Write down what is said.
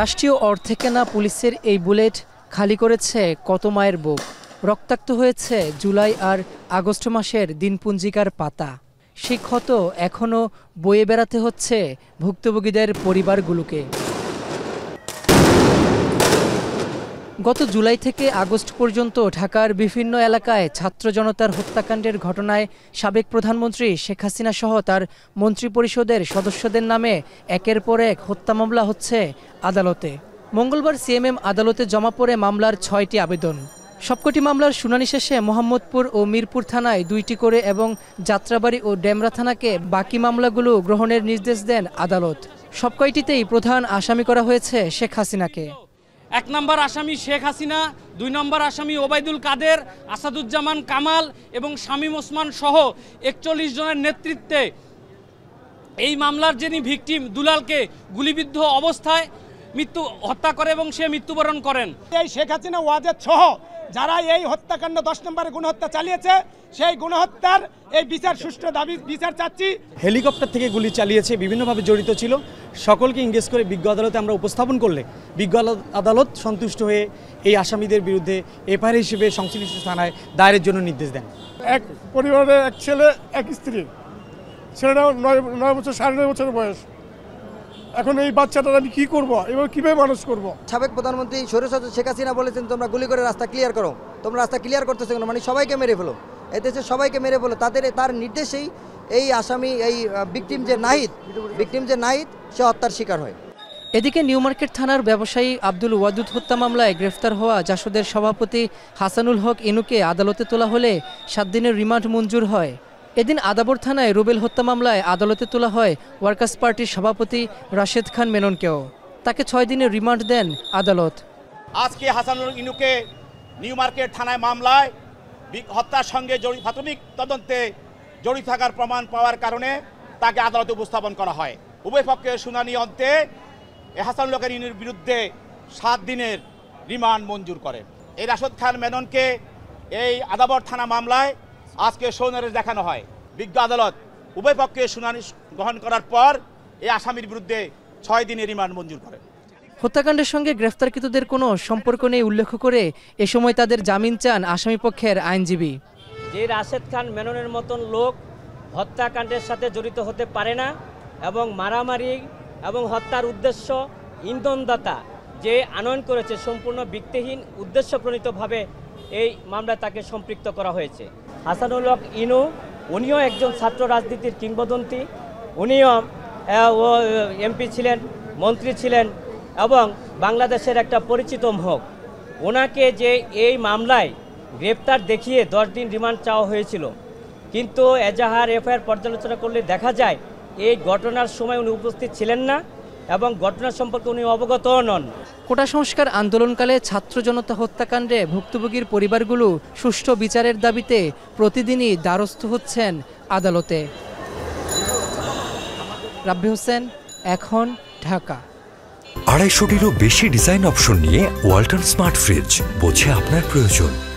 রাষ্ট্রীয় অর্থে কেনা পুলিশের এই বুলেট খালি করেছে কত মায়ের বুক রক্তাক্ত হয়েছে জুলাই আর আগস্ট মাসের দিনপুঞ্জিকার পাতা সে ক্ষত এখনও বয়ে বেড়াতে হচ্ছে ভুক্তভোগীদের পরিবারগুলোকে গত জুলাই থেকে আগস্ট পর্যন্ত ঢাকার বিভিন্ন এলাকায় ছাত্র জনতার হত্যাকাণ্ডের ঘটনায় সাবেক প্রধানমন্ত্রী শেখ হাসিনা সহ তার মন্ত্রিপরিষদের সদস্যদের নামে একের পর এক হত্যা মামলা হচ্ছে আদালতে মঙ্গলবার সিএমএম আদালতে জমা পড়ে মামলার ছয়টি আবেদন সবকটি মামলার শুনানি শেষে মোহাম্মদপুর ও মিরপুর থানায় দুইটি করে এবং যাত্রাবাড়ি ও ডেমরা থানাকে বাকি মামলাগুলো গ্রহণের নির্দেশ দেন আদালত সবকয়টিতেই প্রধান আসামি করা হয়েছে শেখ হাসিনাকে এক নম্বর আসামি শেখ হাসিনা দুই নম্বর আসামি ওবায়দুল কাদের আসাদুজ্জামান কামাল এবং শামীম ওসমান সহ একচল্লিশ জনের নেতৃত্বে এই মামলার যিনি ভিকটিম দুলালকে গুলিবিদ্ধ অবস্থায় মৃত্যু হত্যা করে এবং সে মৃত্যুবরণ করেন এই শেখ হাসিনা ওয়াজের সহ যারা এই হত্যাকাণ্ড দশ নম্বরে গুণহত্যা চালিয়েছে সেই গুণহত্যার এই বিচার সুষ্ঠু দাবি বিচার চাচ্ছি হেলিকপ্টার থেকে গুলি চালিয়েছে বিভিন্নভাবে জড়িত ছিল সকলকে ইংরেজ করে বিজ্ঞ আদালতে আমরা উপস্থাপন করলে বিজ্ঞ আদালত সন্তুষ্ট হয়ে এই আসামিদের বিরুদ্ধে এফআইআর হিসেবে সংশ্লিষ্ট থানায় দায়েরের জন্য নির্দেশ দেন এক পরিবারের এক ছেলে এক স্ত্রী ছেলেটাও নয় নয় বছর সাড়ে নয় বছর বয়স এখন এই বাচ্চাটা আমি কি করব এবার কিভাবে মানুষ করব সাবেক প্রধানমন্ত্রী সৌরসজ্জ শেখ হাসিনা বলেছেন তোমরা গুলি করে রাস্তা ক্লিয়ার করো তোমরা রাস্তা ক্লিয়ার করতেছো কেন মানে সবাইকে মেরে ফেলো সে সবাইকে মেরে ফেলো তাদের তার নির্দেশেই এই আসামি এই বিক্টিম যে নাহিদ বিক্টিম যে নাহিদ সে হত্যার শিকার হয় এদিকে নিউ মার্কেট থানার ব্যবসায়ী আব্দুল ওয়াদুদ হত্যা মামলায় গ্রেফতার হওয়া জাসদের সভাপতি হাসানুল হক ইনুকে আদালতে তোলা হলে সাত দিনের রিমান্ড মঞ্জুর হয় এদিন আদাবর থানায় রুবেল হত্যা মামলায় আদালতে তোলা হয় ওয়ার্কার্স পার্টির সভাপতি রাশেদ খান মেননকেও তাকে ছয় দিনের রিমান্ড দেন আদালত আজকে হাসানুল ইনুকে নিউ মার্কেট থানায় মামলায় হত্যার সঙ্গে জড়িত প্রাথমিক তদন্তে জড়িত থাকার প্রমাণ পাওয়ার কারণে তাকে আদালতে উপস্থাপন করা হয় উভয় পক্ষের শুনানি অন্তে হাসান লোকের ইনুর বিরুদ্ধে সাত দিনের রিমান্ড মঞ্জুর করে এই রাশেদ খান মেননকে এই আদাবর থানা মামলায় আজকে সৌনারে দেখানো হয় বিজ্ঞ আদালত উভয় পক্ষে শুনানি গ্রহণ করার পর এই আসামির বিরুদ্ধে ছয় দিনের রিমান্ড মঞ্জুর করে হত্যাকাণ্ডের সঙ্গে গ্রেফতারকৃতদের কোনো সম্পর্ক নেই উল্লেখ করে এ সময় তাদের জামিন চান আসামিপক্ষের আইনজীবী যে রাশেদ খান মেননের মতন লোক হত্যাকাণ্ডের সাথে জড়িত হতে পারে না এবং মারামারি এবং হত্যার উদ্দেশ্য ইন্ধনদাতা যে আনয়ন করেছে সম্পূর্ণ ভিত্তিহীন উদ্দেশ্যপ্রণীতভাবে এই মামলায় তাকে সম্পৃক্ত করা হয়েছে হাসানুল হক ইনু উনিও একজন ছাত্র রাজনীতির কিংবদন্তি উনিও ও এমপি ছিলেন মন্ত্রী ছিলেন এবং বাংলাদেশের একটা পরিচিত মুখ ওনাকে যে এই মামলায় গ্রেপ্তার দেখিয়ে দশ দিন রিমান্ড চাওয়া হয়েছিল কিন্তু এজাহার এফআইআর পর্যালোচনা করলে দেখা যায় এই ঘটনার সময় উনি উপস্থিত ছিলেন না এবং ঘটনা সম্পর্কে উনি অবগতও নন কোটা সংস্কার আন্দোলনকালে ছাত্র জনতা হত্যাকাণ্ডে ভুক্তভোগীর পরিবারগুলো সুষ্ঠু বিচারের দাবিতে প্রতিদিনই দ্বারস্থ হচ্ছেন আদালতে রাব্বি হোসেন এখন ঢাকা আড়াইশোটিরও বেশি ডিজাইন অপশন নিয়ে ওয়াল্টন স্মার্ট ফ্রিজ বোঝে আপনার প্রয়োজন